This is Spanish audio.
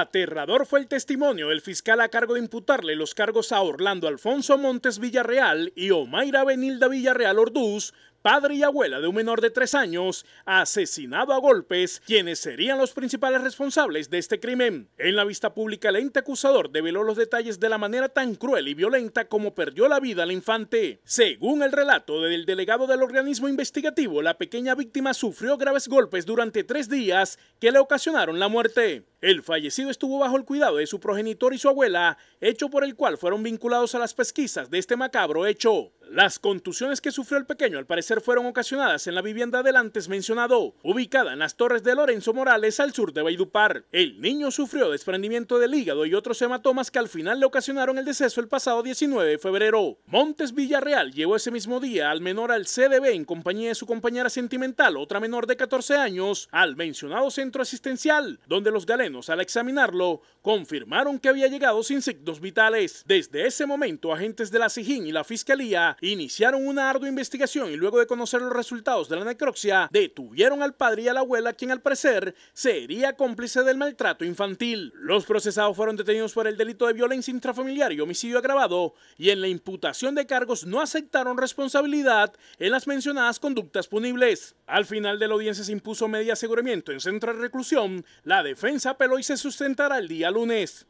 Aterrador fue el testimonio del fiscal a cargo de imputarle los cargos a Orlando Alfonso Montes Villarreal y Omaira Benilda Villarreal Orduz padre y abuela de un menor de tres años, asesinado a golpes, quienes serían los principales responsables de este crimen. En la vista pública, el ente acusador develó los detalles de la manera tan cruel y violenta como perdió la vida al infante. Según el relato del delegado del organismo investigativo, la pequeña víctima sufrió graves golpes durante tres días que le ocasionaron la muerte. El fallecido estuvo bajo el cuidado de su progenitor y su abuela, hecho por el cual fueron vinculados a las pesquisas de este macabro hecho. Las contusiones que sufrió el pequeño al parecer fueron ocasionadas en la vivienda del antes mencionado, ubicada en las torres de Lorenzo Morales al sur de Baidupar. El niño sufrió desprendimiento del hígado y otros hematomas que al final le ocasionaron el deceso el pasado 19 de febrero. Montes Villarreal llegó ese mismo día al menor al CDB en compañía de su compañera sentimental, otra menor de 14 años, al mencionado centro asistencial, donde los galenos al examinarlo confirmaron que había llegado sin signos vitales. Desde ese momento, agentes de la SIJIN y la Fiscalía iniciaron una ardua investigación y luego de conocer los resultados de la necropsia, detuvieron al padre y a la abuela, quien al parecer sería cómplice del maltrato infantil. Los procesados fueron detenidos por el delito de violencia intrafamiliar y homicidio agravado, y en la imputación de cargos no aceptaron responsabilidad en las mencionadas conductas punibles. Al final de la audiencia se impuso media aseguramiento en centro de reclusión, la defensa apeló y se sustentará el día lunes.